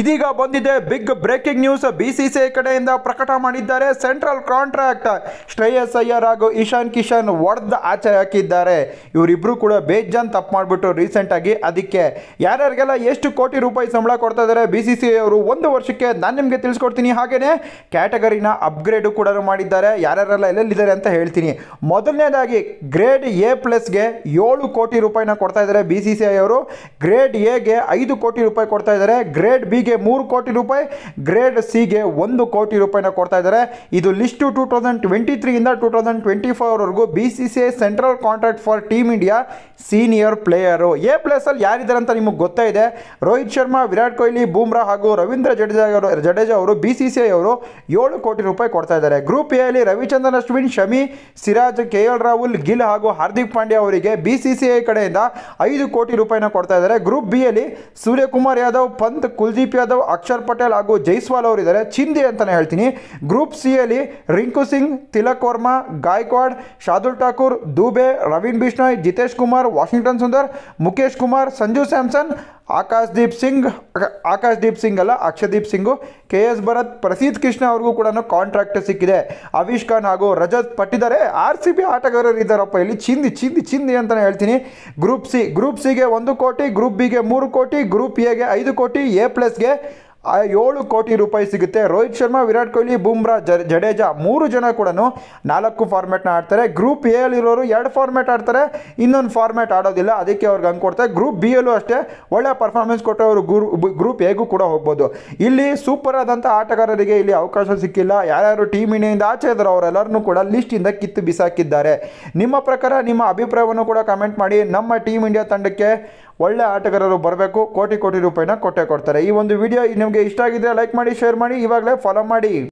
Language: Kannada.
ಇದೀಗ ಬಂದಿದೆ ಬಿಗ್ ಬ್ರೇಕಿಂಗ್ ನ್ಯೂಸ್ ಬಿಸಿಸಿಐ ಕಡೆಯಿಂದ ಪ್ರಕಟ ಮಾಡಿದ್ದಾರೆ ಸೆಂಟ್ರಲ್ ಕಾಂಟ್ರಾಕ್ಟ್ ಶ್ರೇಯಸ್ ಅಯ್ಯರ್ ಹಾಗೂ ಇಶಾನ್ ಕಿಶನ್ ಒಡೆದು ಆಚೆ ಹಾಕಿದ್ದಾರೆ ಇವರಿಬ್ಬರು ಕೂಡ ಬೇಜಾನ್ ತಪ್ಪು ಮಾಡಿಬಿಟ್ಟು ಆಗಿ ಅದಕ್ಕೆ ಯಾರ್ಯಾರಿಗೆಲ್ಲ ಎಷ್ಟು ಕೋಟಿ ರೂಪಾಯಿ ಸಂಬಳ ಕೊಡ್ತಾ ಇದ್ದಾರೆ ಬಿ ಸಿ ಅವರು ಒಂದು ವರ್ಷಕ್ಕೆ ನಾನು ನಿಮಗೆ ತಿಳಿಸ್ಕೊಡ್ತೀನಿ ಹಾಗೆಯೇ ಕ್ಯಾಟಗರಿನ ಅಪ್ಗ್ರೇಡು ಕೂಡ ಮಾಡಿದ್ದಾರೆ ಯಾರ್ಯಾರೆಲ್ಲ ಎಲ್ಲೆಲ್ಲಿದ್ದಾರೆ ಅಂತ ಹೇಳ್ತೀನಿ ಮೊದಲನೇದಾಗಿ ಗ್ರೇಡ್ ಎ ಪ್ಲಸ್ಗೆ ಏಳು ಕೋಟಿ ರೂಪಾಯಿನ ಕೊಡ್ತಾ ಇದ್ದಾರೆ ಬಿ ಸಿ ಸಿ ಐ ಅವರು ಗ್ರೇಡ್ ಎಗೆ ಐದು ಕೋಟಿ ರೂಪಾಯಿ ಕೊಡ್ತಾ ಇದ್ದಾರೆ ಗ್ರೇಡ್ ಬಿಗೆ ಬಿಗೆ ಮೂರು ಕೋಟಿ ರೂಪಾಯಿ ಗ್ರೇಡ್ ಸಿಗೆ ಒಂದು ಕೋಟಿ ರೂಪಾಯಿನ ಕೊಡ್ತಾ ಇದ್ದಾರೆ ಇದು ಲಿಸ್ಟು ಟೂ ತೌಸಂಡ್ ಟ್ವೆಂಟಿ ತ್ರೀಯಿಂದ ಟೂ ತೌಸಂಡ್ ಟ್ವೆಂಟಿ ಫೋರ್ವರೆಗೂ B C C I central contract for team India senior player A ಪ್ಲೇಸಲ್ಲಿ ಯಾರಿದ್ದಾರೆ ಅಂತ ನಿಮಗೆ ಗೊತ್ತೇ ಇದೆ ರೋಹಿತ್ ಶರ್ಮಾ ವಿರಾಟ್ ಕೊಹ್ಲಿ ಬೂಮ್ರಾ ಹಾಗೂ ರವೀಂದ್ರ ಜಡೇಜಾ ಅವರು ಜಡೇಜಾ ಅವರು ಬಿ ಸಿ ಸಿ ಅವರು ಏಳು ಕೋಟಿ ರೂಪಾಯಿ ಕೊಡ್ತಾ ಇದ್ದಾರೆ ಗ್ರೂಪ್ ಅಲ್ಲಿ ರವಿಚಂದ್ರನ್ ಅಶ್ವಿನ್ ಶಮಿ ಸಿರಾಜ್ ಕೆ ಎಲ್ ರಾಹುಲ್ ಗಿಲ್ ಹಾಗೂ ಹಾರ್ದಿಕ್ ಪಾಂಡ್ಯ ಅವರಿಗೆ ಬಿ ಸಿ ಸಿ ಐ ಕಡೆಯಿಂದ ಐದು ಕೋಟಿ ರೂಪಾಯಿನ ಕೊಡ್ತಾ ಇದ್ದಾರೆ ಗ್ರೂಪ್ ಬಿ ಅಲ್ಲಿ ಸೂರ್ಯಕುಮಾರ್ ಯಾದವ್ ಪಂತ್ ಕುಲ್ದೀಪ್ ದವ ಅಕ್ಷರ್ ಪಟೇಲ್ ಆಗೋ ಜೈಸ್ವಾಲ್ ಅವರಿದಾರೆ ಚಿಂದೆ ಅಂತಾನೆ ಹೇಳ್ತೀನಿ ಗ್ರೂಪ್ ಸಿ ಅಲ್ಲಿ ರಿಂಕು ಸಿಂಗ್ ತಿಲಕ್ವರ್ಮ ಗಾಯಕ್ವಾಡ್ ಶಾದಲ್ ಠಾಕೂರ್ ದುಬೇ ರವೀನ್ ಬಿಷ್ಣಾಯ್ ಜಿತೇಶ್ ಕುಮಾರ್ ವಾಷಿಂಗ್ಟನ್ ಸುಂದರ್ ಮುಕೇಶ್ ಕುಮಾರ್ ಸಂಜು ಸ್ಯಾಮ್ಸನ್ ದೀಪ್ ಸಿಂಗ್ ಆಕಾಶ್ದೀಪ್ ಸಿಂಗ್ ಅಲ್ಲ ಅಕ್ಷದೀಪ್ ಸಿಂಗು ಕೆ ಎಸ್ ಭರತ್ ಪ್ರಸೀದ್ ಕೃಷ್ಣ ಅವ್ರಿಗೂ ಕೂಡ ಕಾಂಟ್ರಾಕ್ಟ್ ಸಿಕ್ಕಿದೆ ಅವಿಶ್ ಖಾನ್ ಹಾಗೂ ರಜತ್ ಪಟ್ಟಿದ್ದಾರೆ ಆರ್ ಸಿ ಬಿ ಆಟಗಾರರು ಇದ್ದಾರಪ್ಪ ಇಲ್ಲಿ ಚಿಂದಿ ಚಿಂದಿ ಚಿಂದಿ ಅಂತಲೇ ಹೇಳ್ತೀನಿ ಗ್ರೂಪ್ ಸಿ ಗ್ರೂಪ್ ಸಿಗೆ ಒಂದು ಕೋಟಿ ಗ್ರೂಪ್ ಬಿಗೆ ಮೂರು ಕೋಟಿ ಗ್ರೂಪ್ ಎಗೆ ಐದು ಕೋಟಿ ಎ ಪ್ಲಸ್ಗೆ ಏಳು ಕೋಟಿ ರೂಪಾಯಿ ಸಿಗುತ್ತೆ ರೋಹಿತ್ ಶರ್ಮಾ ವಿರಾಟ್ ಕೊಹ್ಲಿ ಬೂಮ್ರಾ ಜಡೇಜಾ ಮೂರು ಜನ ಕೂಡ ನಾಲ್ಕು ಫಾರ್ಮ್ಯಾಟ್ನ ಆಡ್ತಾರೆ ಗ್ರೂಪ್ ಎ ಅಲ್ಲಿರೋರು ಎರಡು ಫಾರ್ಮ್ಯಾಟ್ ಆಡ್ತಾರೆ ಇನ್ನೊಂದು ಫಾರ್ಮ್ಯಾಟ್ ಆಡೋದಿಲ್ಲ ಅದಕ್ಕೆ ಅವ್ರಿಗೆ ಹಂಗೆ ಕೊಡ್ತಾರೆ ಗ್ರೂಪ್ ಬಿ ಯಲ್ಲೂ ಅಷ್ಟೇ ಒಳ್ಳೆಯ ಪರ್ಫಾರ್ಮೆನ್ಸ್ ಕೊಟ್ಟವರು ಅವರು ಗ್ರೂಪ್ ಎಗೂ ಕೂಡ ಹೋಗ್ಬೋದು ಇಲ್ಲಿ ಸೂಪರ್ ಆದಂಥ ಆಟಗಾರರಿಗೆ ಇಲ್ಲಿ ಅವಕಾಶ ಸಿಕ್ಕಿಲ್ಲ ಯಾರ್ಯಾರು ಟೀಮ್ ಇಂಡಿಯಿಂದ ಆಚೆ ಇದ್ದಾರೆ ಅವರೆಲ್ಲರನ್ನೂ ಕೂಡ ಲಿಸ್ಟಿಂದ ಕಿತ್ತು ಬಿಸಾಕಿದ್ದಾರೆ ನಿಮ್ಮ ಪ್ರಕಾರ ನಿಮ್ಮ ಅಭಿಪ್ರಾಯವನ್ನು ಕೂಡ ಕಮೆಂಟ್ ಮಾಡಿ ನಮ್ಮ ಟೀಮ್ ಇಂಡಿಯಾ ತಂಡಕ್ಕೆ ಒಳ್ಳೆ ಆಟಗಾರರು ಬರಬೇಕು ಕೋಟಿ ಕೋಟಿ ರೂಪಾಯಿನ ಕೊಟ್ಟೆ ಕೊಡ್ತಾರೆ ಈ ಒಂದು ವಿಡಿಯೋ ನಿಮಗೆ ಇಷ್ಟ ಆಗಿದ್ರೆ ಲೈಕ್ ಮಾಡಿ ಶೇರ್ ಮಾಡಿ ಇವಾಗಲೇ ಫಾಲೋ ಮಾಡಿ